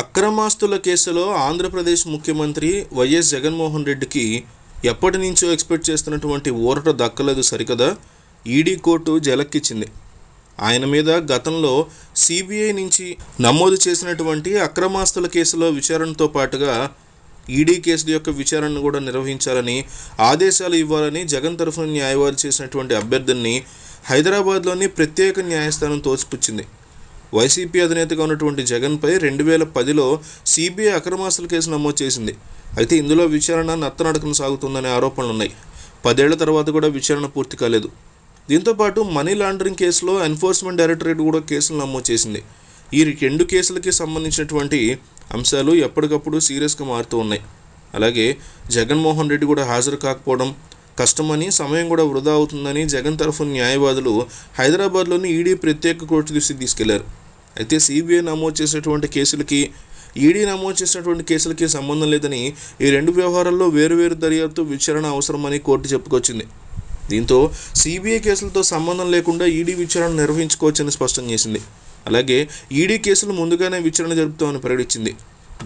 అక్రమాస్తుల కేసులో ఆంధ్రప్రదేశ్ ముఖ్యమంత్రి వైఎస్ జగన్మోహన్ రెడ్డికి ఎప్పటి నుంచో ఎక్స్పెక్ట్ చేస్తున్నటువంటి ఊరట దక్కలేదు సరికదా ఈడీ కోర్టు జలక్కిచ్చింది ఆయన మీద గతంలో సిబిఐ నుంచి నమోదు చేసినటువంటి అక్రమాస్తుల కేసులో విచారణతో పాటుగా ఈడీ కేసుల యొక్క విచారణను కూడా నిర్వహించాలని ఆదేశాలు ఇవ్వాలని జగన్ తరఫున న్యాయవాది చేసినటువంటి అభ్యర్థిని హైదరాబాద్లోని ప్రత్యేక న్యాయస్థానం తోచిపుచ్చింది వైసీపీ అధినేతగా ఉన్నటువంటి జగన్పై రెండు వేల పదిలో సిబిఐ అక్రమాస్తుల కేసు నమోదు చేసింది అయితే ఇందులో విచారణ నత్తనడకను సాగుతుందనే ఆరోపణలు ఉన్నాయి పదేళ్ల తర్వాత కూడా విచారణ పూర్తి కాలేదు దీంతోపాటు మనీ లాండరింగ్ కేసులో ఎన్ఫోర్స్మెంట్ డైరెక్టరేట్ కూడా కేసులు నమోదు చేసింది ఈ రెండు కేసులకి సంబంధించినటువంటి అంశాలు ఎప్పటికప్పుడు సీరియస్గా మారుతూ ఉన్నాయి అలాగే జగన్మోహన్ రెడ్డి కూడా హాజరు కాకపోవడం కష్టమని సమయం కూడా వృధా అవుతుందని జగన్ తరఫు న్యాయవాదులు హైదరాబాద్లోని ఈడీ ప్రత్యేక కోర్టు దృష్టి తీసుకెళ్లారు అయితే సిబిఐ నమోదు చేసినటువంటి కేసులకి ఈడీ నమోదు చేసినటువంటి కేసులకి సంబంధం లేదని ఈ రెండు వ్యవహారాల్లో వేరువేరు దర్యాప్తు విచారణ అవసరమని కోర్టు చెప్పుకొచ్చింది దీంతో సిబిఐ కేసులతో సంబంధం లేకుండా ఈడీ విచారణ నిర్వహించుకోవచ్చని స్పష్టం చేసింది అలాగే ఈడీ కేసులు ముందుగానే విచారణ జరుపుతామని ప్రకటించింది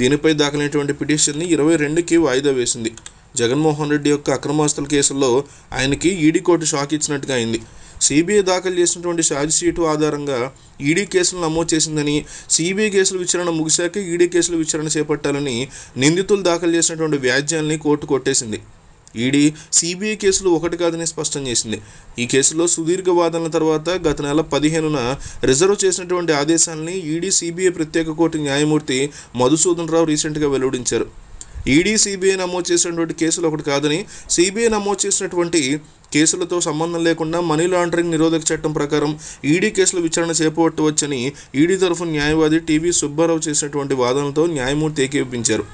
దీనిపై దాఖలైనటువంటి పిటిషన్ని ఇరవై రెండుకి వాయిదా వేసింది జగన్మోహన్ రెడ్డి యొక్క అక్రమాస్తుల కేసుల్లో ఆయనకి ఈడీ కోర్టు షాక్ ఇచ్చినట్టుగా అయింది సిబిఐ దాఖలు చేసినటువంటి షీటు ఆధారంగా ఈడీ కేసులు నమోదు చేసిందని సిబిఐ కేసుల విచారణ ముగిశాక ఈడీ కేసుల విచారణ చేపట్టాలని నిందితులు దాఖలు చేసినటువంటి వ్యాజ్యాల్ని కోర్టు కొట్టేసింది ఈడీ సిబిఐ కేసులు ఒకటి కాదని స్పష్టం చేసింది ఈ కేసులో సుదీర్ఘ వాదనల తర్వాత గత నెల పదిహేనున రిజర్వ్ చేసినటువంటి ఆదేశాలని ఈడీ సిబిఐ ప్రత్యేక కోర్టు న్యాయమూర్తి మధుసూదన్ రావు రీసెంట్గా వెల్లడించారు ఈడీ సిబిఐ నమోదు చేసినటువంటి కేసులు ఒకటి కాదని సిబిఐ నమోదు చేసినటువంటి కేసులతో సంబంధం లేకుండా మనీ లాండరింగ్ నిరోధక చట్టం ప్రకారం ఈడీ కేసుల విచారణ చేపట్టవచ్చని ఈడీ తరఫు న్యాయవాది టీవీ సుబ్బారావు చేసినటువంటి వాదనలతో న్యాయమూర్తి ఏకీపించారు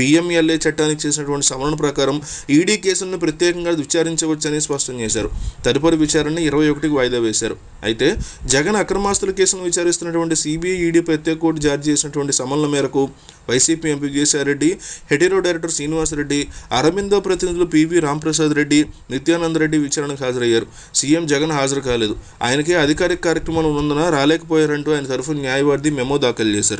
పీఎంఎల్ఏ చట్టానికి చేసినటువంటి సవరణ ప్రకారం ఈడీ కేసులను ప్రత్యేకంగా విచారించవచ్చని స్పష్టం చేశారు తదుపరి విచారణ ఇరవై ఒకటికి వాయిదా వేశారు అయితే జగన్ అక్రమాస్తుల కేసును విచారిస్తున్నటువంటి సిబిఐ ఈడీ ప్రత్యేక కోర్టు జారీ చేసినటువంటి సమన్ల మేరకు YCP MP Reddy Hetero director Srinivasa Reddy Aurobindo ప్రతినిధులు పివి రాంప్రసాద్ రెడ్డి నిత్యానంద రెడ్డి విచారణకు హాజరయ్యారు సీఎం జగన్ హాజరు కాలేదు ఆయనకే అధికారిక కార్యక్రమాలు ఉన్నందున రాలేకపోయారంటూ ఆయన తరఫున న్యాయవాది మెమో దాఖలు చేశారు